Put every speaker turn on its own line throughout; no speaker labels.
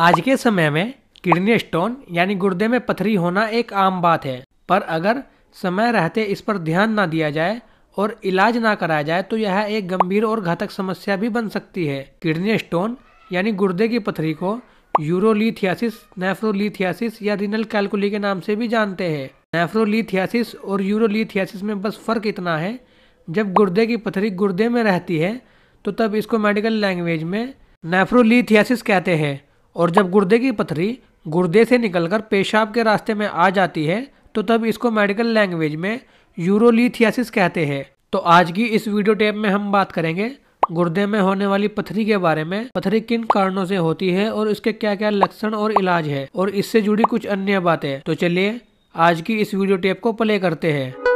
आज के समय में किडनी स्टोन यानी गुर्दे में पथरी होना एक आम बात है पर अगर समय रहते इस पर ध्यान ना दिया जाए और इलाज ना कराया जाए तो यह एक गंभीर और घातक समस्या भी बन सकती है किडनी स्टोन यानी गुर्दे की पथरी को यूरोलीथियासिस नेफ्रोलीथियासिस या रिनल कैलकुली के नाम से भी जानते हैं नेफ्रोलीथियासिस और यूरोलीथियासिस में बस फर्क इतना है जब गुर्दे की पथरी गुर्दे में रहती है तो तब इसको मेडिकल लैंग्वेज में नेफ्रोलीथियासिस कहते हैं और जब गुर्दे की पथरी गुर्दे से निकलकर पेशाब के रास्ते में आ जाती है तो तब इसको मेडिकल लैंग्वेज में यूरोलीथियासिस कहते हैं तो आज की इस वीडियो टेप में हम बात करेंगे गुर्दे में होने वाली पथरी के बारे में पथरी किन कारणों से होती है और इसके क्या क्या लक्षण और इलाज है और इससे जुड़ी कुछ अन्य बातें तो चलिए आज की इस वीडियो टेप को प्ले करते हैं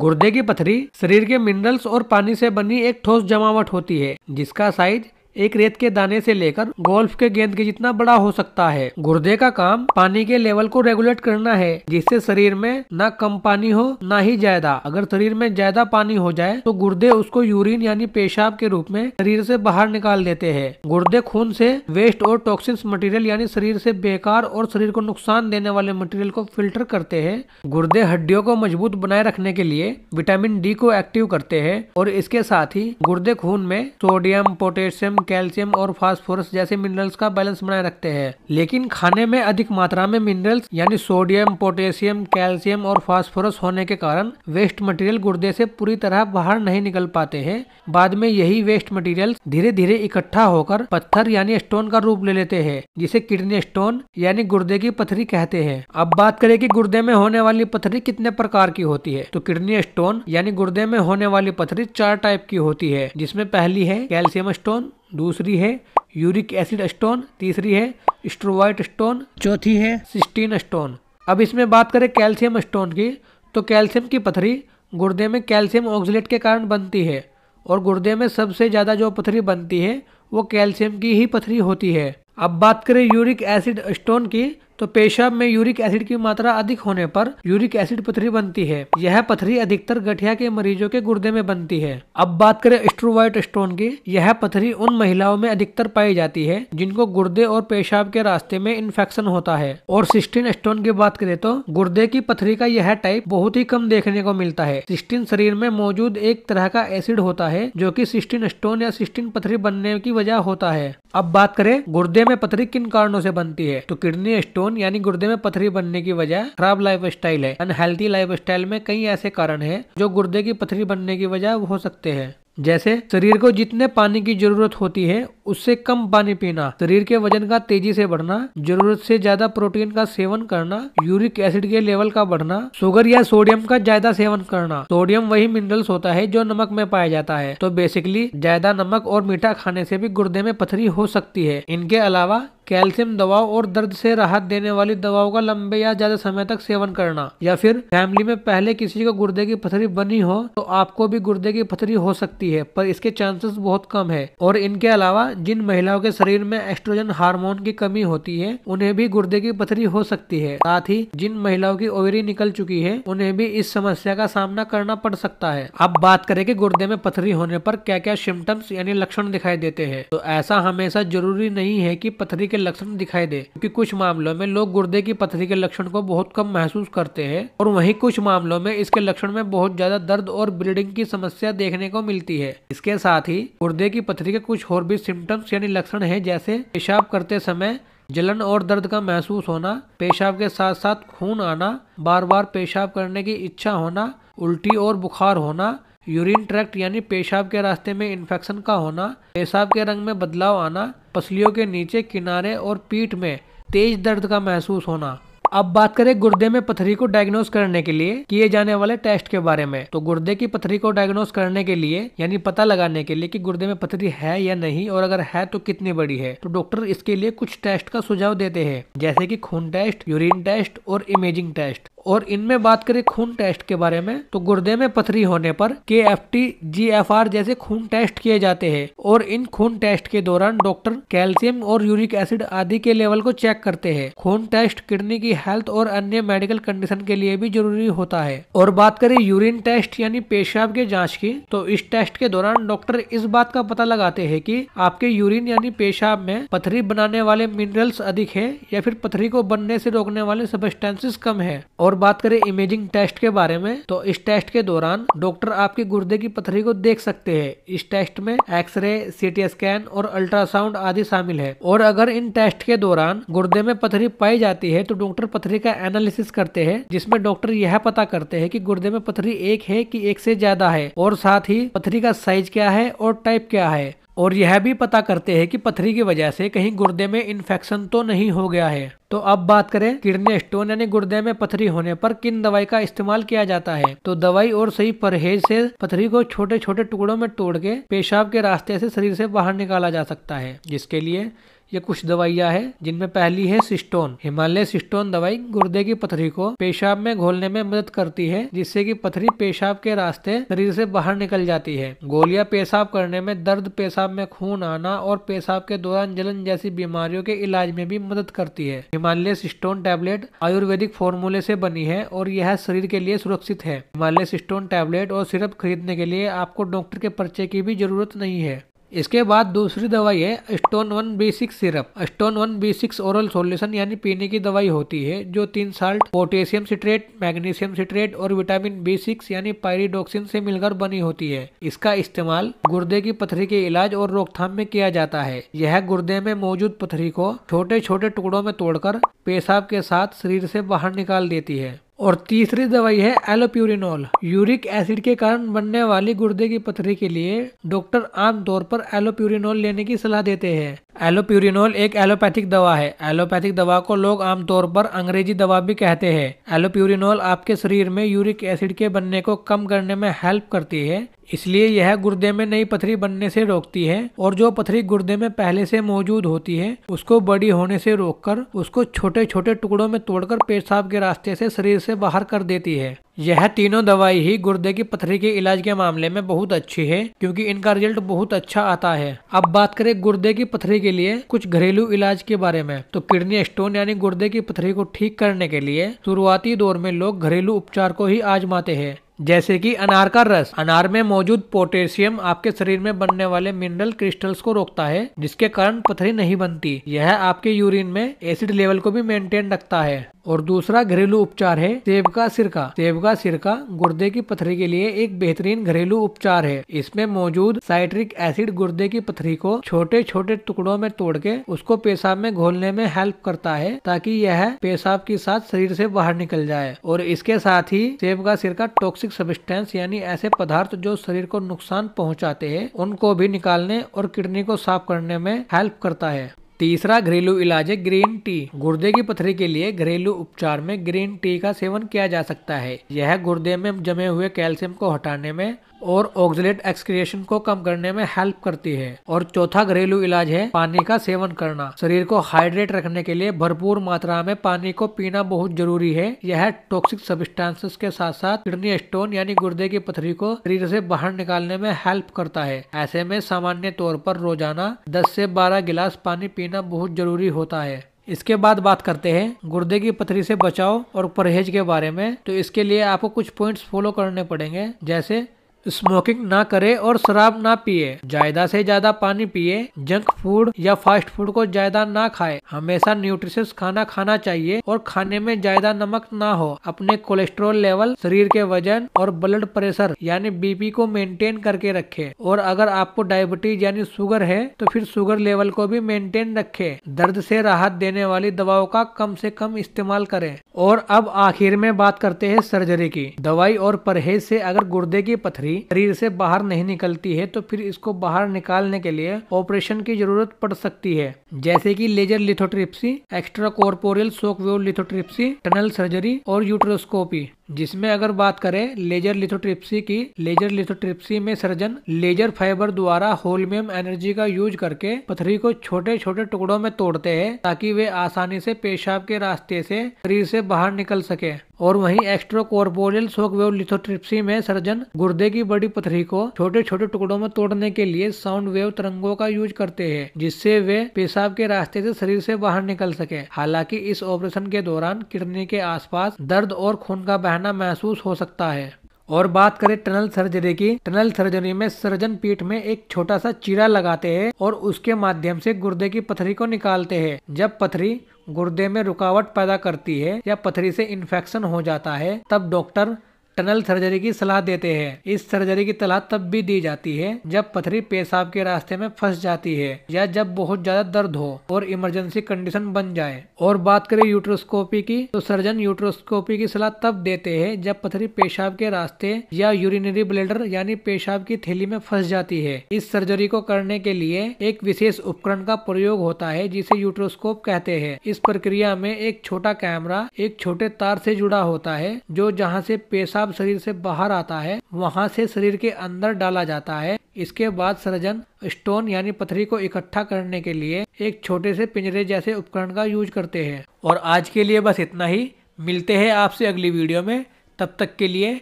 गुर्दे की पथरी शरीर के मिनरल्स और पानी से बनी एक ठोस जमावट होती है जिसका साइज एक रेत के दाने से लेकर गोल्फ के गेंद के जितना बड़ा हो सकता है गुर्दे का काम पानी के लेवल को रेगुलेट करना है जिससे शरीर में ना कम पानी हो ना ही ज्यादा अगर शरीर में ज्यादा पानी हो जाए तो गुर्दे उसको यूरिन यानी पेशाब के रूप में शरीर से बाहर निकाल देते हैं गुर्दे खून से वेस्ट और टॉक्सिन मटेरियल यानी शरीर से बेकार और शरीर को नुकसान देने वाले मटेरियल को फिल्टर करते हैं गुर्दे हड्डियों को मजबूत बनाए रखने के लिए विटामिन डी को एक्टिव करते हैं और इसके साथ ही गुर्दे खून में सोडियम पोटेशियम कैल्शियम और फास्फोरस जैसे मिनरल्स का बैलेंस बनाए रखते हैं लेकिन खाने में अधिक मात्रा में मिनरल्स यानी सोडियम पोटेशियम कैल्शियम और फास्फोरस होने के कारण वेस्ट मटेरियल गुर्दे से पूरी तरह बाहर नहीं निकल पाते हैं बाद में यही वेस्ट मटेरियल धीरे धीरे इकट्ठा होकर पत्थर यानी स्टोन का रूप ले लेते हैं जिसे किडनी स्टोन यानी गुर्दे की पथरी कहते हैं अब बात करें कि गुर्दे में होने वाली पथरी कितने प्रकार की होती है तो किडनी स्टोन यानी गुर्दे में होने वाली पथरी चार टाइप की होती है जिसमें पहली है कैल्शियम स्टोन दूसरी है यूरिक एसिड स्टोन तीसरी है स्ट्रोवाइट स्टोन चौथी है सिस्टीन स्टोन अब इसमें बात करें कैल्शियम स्टोन की तो कैल्शियम की पथरी गुर्दे में कैल्शियम ऑक्सीलेट के कारण बनती है और गुर्दे में सबसे ज़्यादा जो पथरी बनती है वो कैल्शियम की ही पथरी होती है अब बात करें यूरिक एसिड स्टोन की तो पेशाब में यूरिक एसिड की मात्रा अधिक होने पर यूरिक एसिड पथरी बनती है यह पथरी अधिकतर गठिया के मरीजों के गुर्दे में बनती है अब बात करें स्ट्रोवाइट स्टोन की यह पथरी उन महिलाओं में अधिकतर पाई जाती है जिनको गुर्दे और पेशाब के रास्ते में इन्फेक्शन होता है और सिस्टिन स्टोन की बात करें तो गुर्दे की पथरी का यह टाइप बहुत ही कम देखने को मिलता है सिस्टिन शरीर में मौजूद एक तरह का एसिड होता है जो की सिस्टिन स्टोन या सिस्टिन पथरी बनने की वजह होता है अब बात करें गुर्दे में पथरी किन कारणों से बनती है तो किडनी स्टोन बोन यानी गुर्दे में पथरी बनने की वजह खराब लाइफ स्टाइल है अनहेल्थी लाइफ स्टाइल में कई ऐसे कारण है जो गुर्दे की पथरी बनने की वजह हो सकते हैं जैसे शरीर को जितने पानी की जरूरत होती है उससे कम पानी पीना शरीर के वजन का तेजी से बढ़ना जरूरत से ज्यादा प्रोटीन का सेवन करना यूरिक एसिड के लेवल का बढ़ना शुगर या सोडियम का ज्यादा सेवन करना सोडियम वही मिनरल्स होता है जो नमक में पाया जाता है तो बेसिकली ज्यादा नमक और मीठा खाने से भी गुर्दे में पथरी हो सकती है इनके अलावा कैल्शियम दवाओं और दर्द से राहत देने वाली दवाओं का लंबे या ज्यादा समय तक सेवन करना या फिर फैमिली में पहले किसी को गुर्दे की पथरी बनी हो तो आपको भी गुर्दे की पथरी हो सकती है पर इसके चांसेस बहुत कम है और इनके अलावा जिन महिलाओं के शरीर में एस्ट्रोजन हार्मोन की कमी होती है उन्हें भी गुर्दे की पथरी हो सकती है साथ ही जिन महिलाओं की ओवरी निकल चुकी है उन्हें भी इस समस्या का सामना करना पड़ सकता है अब बात करें कि गुर्दे में पथरी होने पर क्या क्या सिम्टम्स यानी लक्षण दिखाई देते हैं तो ऐसा हमेशा जरूरी नहीं है की पथरी के लक्षण दिखाई दे क्योंकि कुछ मामलों में लोग गुर्दे की पथरी के लक्षण को बहुत कम महसूस करते हैं और वही कुछ मामलों में इसके लक्षण में बहुत ज्यादा दर्द और ब्लीडिंग की समस्या देखने को मिलती है इसके साथ ही गुर्दे की पथरी के कुछ और भी सिम्टम सिम्टम्स यानी लक्षण हैं जैसे पेशाब करते समय जलन और दर्द का महसूस होना पेशाब के साथ साथ खून आना बार बार पेशाब करने की इच्छा होना उल्टी और बुखार होना यूरिन ट्रैक्ट यानी पेशाब के रास्ते में इन्फेक्शन का होना पेशाब के रंग में बदलाव आना पसलियों के नीचे किनारे और पीठ में तेज दर्द का महसूस होना अब बात करें गुर्दे में पथरी को डायग्नोस करने के लिए किए जाने वाले टेस्ट के बारे में तो गुर्दे की पथरी को डायग्नोस करने के लिए यानी पता लगाने के लिए कि गुर्दे में पथरी है या नहीं और अगर है तो कितनी बड़ी है तो डॉक्टर इसके लिए कुछ टेस्ट का सुझाव देते हैं जैसे की खून टेस्ट यूरिन टेस्ट और इमेजिंग टेस्ट और इनमें बात करें खून टेस्ट के बारे में तो गुर्दे में पथरी होने पर K F T G F R जैसे खून टेस्ट किए जाते हैं और इन खून टेस्ट के दौरान डॉक्टर कैल्शियम और यूरिक एसिड आदि के लेवल को चेक करते हैं खून टेस्ट किडनी की हेल्थ और अन्य मेडिकल कंडीशन के लिए भी जरूरी होता है और बात करें यूरिन टेस्ट यानी पेशाब के जाँच की तो इस टेस्ट के दौरान डॉक्टर इस बात का पता लगाते है की आपके यूरिन यानी पेशाब में पथरी बनाने वाले मिनरल्स अधिक है या फिर पथरी को बनने से रोकने वाले सबस्टेंसिस कम है और और बात करें इमेजिंग टेस्ट के बारे में तो इस टेस्ट के दौरान डॉक्टर आपके गुर्दे की पथरी को देख सकते हैं इस टेस्ट में एक्सरे सीटी स्कैन और अल्ट्रासाउंड आदि शामिल है और अगर इन टेस्ट के दौरान गुर्दे में पथरी पाई जाती है तो डॉक्टर पथरी का एनालिसिस करते हैं जिसमें डॉक्टर यह पता करते हैं कि गुर्दे में पथरी एक है कि एक से ज्यादा है और साथ ही पथरी का साइज क्या है और टाइप क्या है और यह भी पता करते हैं कि पथरी की वजह से कहीं गुर्दे में इन्फेक्शन तो नहीं हो गया है तो अब बात करें किडनी स्टोन यानी गुर्दे में पथरी होने पर किन दवाई का इस्तेमाल किया जाता है तो दवाई और सही परहेज से पथरी को छोटे छोटे टुकड़ों में तोड़ के पेशाब के रास्ते से शरीर से बाहर निकाला जा सकता है जिसके लिए ये कुछ दवाइयाँ है जिनमें पहली है सिस्टोन हिमालय सिस्टोन दवाई गुर्दे की पथरी को पेशाब में घोलने में मदद करती है जिससे की पथरी पेशाब के रास्ते शरीर से बाहर निकल जाती है गोलियां पेशाब करने में दर्द पेशाब में खून आना और पेशाब के दौरान जलन जैसी बीमारियों के इलाज में भी मदद करती है हिमालय सिस्टोन टैबलेट आयुर्वेदिक फॉर्मूले से बनी है और यह शरीर के लिए सुरक्षित है हिमालय सिस्टोन टैबलेट और सिरप खरीदने के लिए आपको डॉक्टर के पर्चे की भी जरूरत नहीं है इसके बाद दूसरी दवाई है stone one B six syrup stone one B six oral solution यानी पीने की दवाई होती है जो तीन salt potassium citrate magnesium citrate और विटामिन बी सिक्स यानी पायरिडोक्सिन से मिलकर बनी होती है इसका इस्तेमाल गुर्दे की पथरी के इलाज और रोकथाम में किया जाता है यह गुर्दे में मौजूद पथरी को छोटे छोटे टुकड़ों में तोड़कर पेशाब के साथ शरीर से बाहर निकाल देती है और तीसरी दवाई है एलोप्यूरिनोल यूरिक एसिड के कारण बनने वाली गुर्दे की पथरी के लिए डॉक्टर आमतौर पर एलोप्यूरिनोल लेने की सलाह देते हैं एलोप्यूरिनोल एक एलोपैथिक दवा है एलोपैथिक दवा को लोग आमतौर पर अंग्रेजी दवा भी कहते हैं एलोप्यूरिनोल आपके शरीर में यूरिक एसिड के बनने को कम करने में हेल्प करती है इसलिए यह गुर्दे में नई पथरी बनने से रोकती है और जो पथरी गुर्दे में पहले से मौजूद होती है उसको बड़ी होने से रोककर उसको छोटे छोटे टुकड़ों में तोड़कर पेशाब के रास्ते से शरीर से बाहर कर देती है यह तीनों दवाई ही गुर्दे की पथरी के इलाज के मामले में बहुत अच्छी है क्योंकि इनका रिजल्ट बहुत अच्छा आता है अब बात करें गुर्दे की पथरी के लिए कुछ घरेलू इलाज के बारे में तो किडनी स्टोन यानी गुर्दे की पथरी को ठीक करने के लिए शुरुआती दौर में लोग घरेलू उपचार को ही आजमाते हैं जैसे कि अनार का रस अनार में मौजूद पोटेशियम आपके शरीर में बनने वाले मिनरल क्रिस्टल्स को रोकता है जिसके कारण पथरी नहीं बनती यह आपके यूरिन में एसिड लेवल को भी मेंटेन रखता है और दूसरा घरेलू उपचार है सेब का सिरका सेब का सिरका गुर्दे की पथरी के लिए एक बेहतरीन घरेलू उपचार है इसमें मौजूद साइट्रिक एसिड गुर्दे की पथरी को छोटे छोटे टुकड़ों में तोड़ के उसको पेशाब में घोलने में हेल्प करता है ताकि यह पेशाब के साथ शरीर से बाहर निकल जाए और इसके साथ ही सेब का सिरका टॉक्सिक सब्सटेंस यानी ऐसे पदार्थ जो शरीर को नुकसान पहुँचाते हैं उनको भी निकालने और किडनी को साफ करने में हेल्प करता है तीसरा घरेलू इलाज है ग्रीन टी गुर्दे की पथरी के लिए घरेलू उपचार में ग्रीन टी का सेवन किया जा सकता है यह गुर्दे में जमे हुए कैल्शियम को हटाने में और ऑक्सीट एक्सक्रिएशन को कम करने में हेल्प करती है और चौथा घरेलू इलाज है पानी का सेवन करना शरीर को हाइड्रेट रखने के लिए भरपूर मात्रा में पानी को पीना बहुत जरूरी है यह टॉक्सिक सब्सटेंसेस के साथ साथ किडनी स्टोन यानी गुर्दे की पथरी को शरीर से बाहर निकालने में हेल्प करता है ऐसे में सामान्य तौर पर रोजाना दस से बारह गिलास पानी पीना बहुत जरूरी होता है इसके बाद बात करते हैं गुर्दे की पथरी से बचाव और परहेज के बारे में तो इसके लिए आपको कुछ पॉइंट्स फॉलो करने पड़ेंगे जैसे स्मोकिंग ना करे और शराब ना पिए ज्यादा से ज्यादा पानी पिए जंक फूड या फास्ट फूड को ज्यादा ना खाए हमेशा न्यूट्रिशियस खाना खाना चाहिए और खाने में ज्यादा नमक ना हो अपने कोलेस्ट्रॉल लेवल शरीर के वजन और ब्लड प्रेशर यानी बीपी को मेंटेन करके रखे और अगर आपको डायबिटीज यानी शुगर है तो फिर शुगर लेवल को भी मेंटेन रखे दर्द से राहत देने वाली दवाओं का कम से कम इस्तेमाल करें और अब आखिर में बात करते हैं सर्जरी की दवाई और परहेज से अगर गुर्दे की पथरी भी शरीर से बाहर नहीं निकलती है तो फिर इसको बाहर निकालने के लिए ऑपरेशन की जरूरत पड़ सकती है जैसे कि laser lithotripsy extracorporeal shockwave lithotripsy tunnel surgery और यूट्रोस्कोपी जिसमें अगर बात करें लेजर लिथोट्रिप्सी की लेजर लिथोट्रिप्सी में सर्जन लेजर फाइबर द्वारा होलमियम एनर्जी का यूज करके पथरी को छोटे छोटे टुकड़ों में तोड़ते हैं ताकि वे आसानी से पेशाब के रास्ते से शरीर से बाहर निकल सके और वहीं एक्स्ट्रोकोर्पोरियल शोकवेव लिथोट्रिप्सी में सर्जन गुर्दे की बड़ी पथरी को छोटे छोटे टुकड़ों में तोड़ने के लिए साउंड वेव तरंगों का यूज करते हैं जिससे वे पेशाब के रास्ते से शरीर से बाहर निकल सके हालांकि इस ऑपरेशन के दौरान किडनी के आसपास दर्द और खून का बहन घटाना महसूस हो सकता है और बात करें टनल सर्जरी की टनल सर्जरी में सर्जन पीठ में एक छोटा सा चीरा लगाते हैं और उसके माध्यम से गुर्दे की पथरी को निकालते हैं जब पथरी गुर्दे में रुकावट पैदा करती है या पथरी से इन्फेक्शन हो जाता है तब डॉक्टर टनल सर्जरी की सलाह देते हैं इस सर्जरी की सलाह तब भी दी जाती है जब पथरी पेशाब के रास्ते में फंस जाती है या जब बहुत ज्यादा दर्द हो और इमरजेंसी कंडीशन बन जाए और बात करें यूट्रोस्कोपी की तो सर्जन यूट्रोस्कोपी की सलाह तब देते हैं जब पथरी पेशाब के रास्ते या यूरिनरी ब्लेडर यानी पेशाब की थैली में फंस जाती है इस सर्जरी को करने के लिए एक विशेष उपकरण का प्रयोग होता है जिसे यूट्रोस्कोप कहते हैं इस प्रक्रिया में एक छोटा कैमरा एक छोटे तार से जुड़ा होता है जो जहाँ से पेशाब पेशाब शरीर से बाहर आता है वहाँ से शरीर के अंदर डाला जाता है इसके बाद सर्जन स्टोन यानी पथरी को इकट्ठा करने के लिए एक छोटे से पिंजरे जैसे उपकरण का यूज करते हैं और आज के लिए बस इतना ही मिलते हैं आपसे अगली वीडियो में तब तक के लिए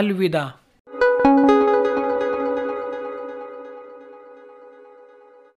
अलविदा